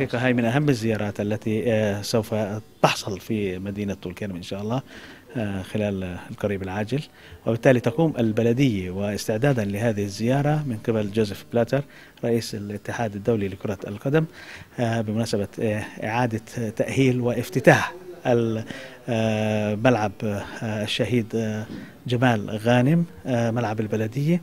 الحقيقة هاي من أهم الزيارات التي آه، سوف تحصل في مدينة طول كرم إن شاء الله آه، خلال القريب العاجل وبالتالي تقوم البلدية واستعدادا لهذه الزيارة من قبل جوزيف بلاتر رئيس الاتحاد الدولي لكرة القدم آه، بمناسبة إعادة تأهيل وافتتاح ملعب الشهيد جمال غانم ملعب البلدية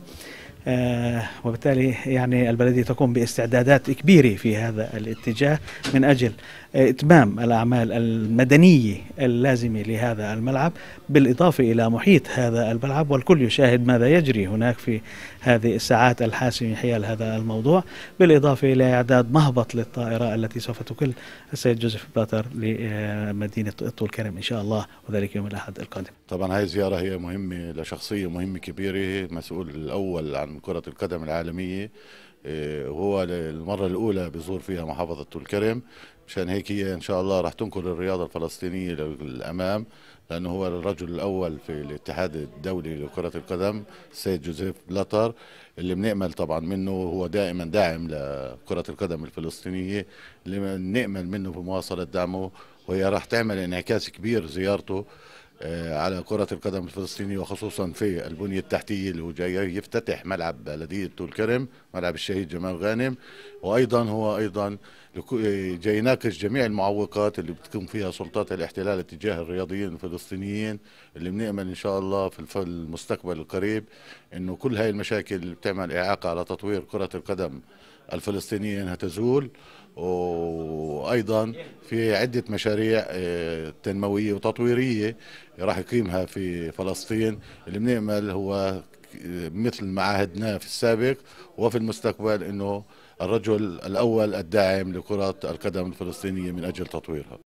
آه، وبالتالي يعني البلدية تقوم باستعدادات كبيرة في هذا الاتجاه من أجل إتمام الأعمال المدنية اللازمة لهذا الملعب بالإضافة إلى محيط هذا الملعب والكل يشاهد ماذا يجري هناك في هذه الساعات الحاسمة حيال هذا الموضوع بالإضافة إلى إعداد مهبط للطائرة التي سوف تكل السيد جوزيف باتر لمدينة طول كرم إن شاء الله وذلك يوم الأحد القادم طبعا هذه الزيارة هي مهمة لشخصية مهمة كبيرة مسؤول الأول عن كرة القدم العالمية إيه، هو المرة الأولى بزور فيها محافظة الكرم مشان هيك هي إن شاء الله راح تنقل الرياضة الفلسطينية للأمام لأنه هو الرجل الأول في الاتحاد الدولي لكرة القدم السيد جوزيف بلاتر اللي بنأمل طبعا منه هو دائما داعم لكرة القدم الفلسطينية اللي بنأمل منه بمواصلة دعمه وهي راح تعمل انعكاس كبير زيارته آه، على كرة القدم الفلسطيني وخصوصا في البنية التحتية اللي هو جاي يفتتح ملعب بلدية طول كرم ملعب الشهيد جمال غانم وأيضا هو أيضا آه، جاي يناقش جميع المعوقات اللي بتكون فيها سلطات الاحتلال تجاه الرياضيين الفلسطينيين اللي بنأمل إن شاء الله في المستقبل القريب أنه كل هاي المشاكل اللي بتعمل إعاقة على تطوير كرة القدم الفلسطينية أنها تزول وايضا في عده مشاريع آه، تنمويه وتطويريه راح يقيمها في فلسطين اللي بنعمل هو آه، مثل ما عهدنا في السابق وفي المستقبل انه الرجل الاول الداعم لكره القدم الفلسطينيه من اجل تطويرها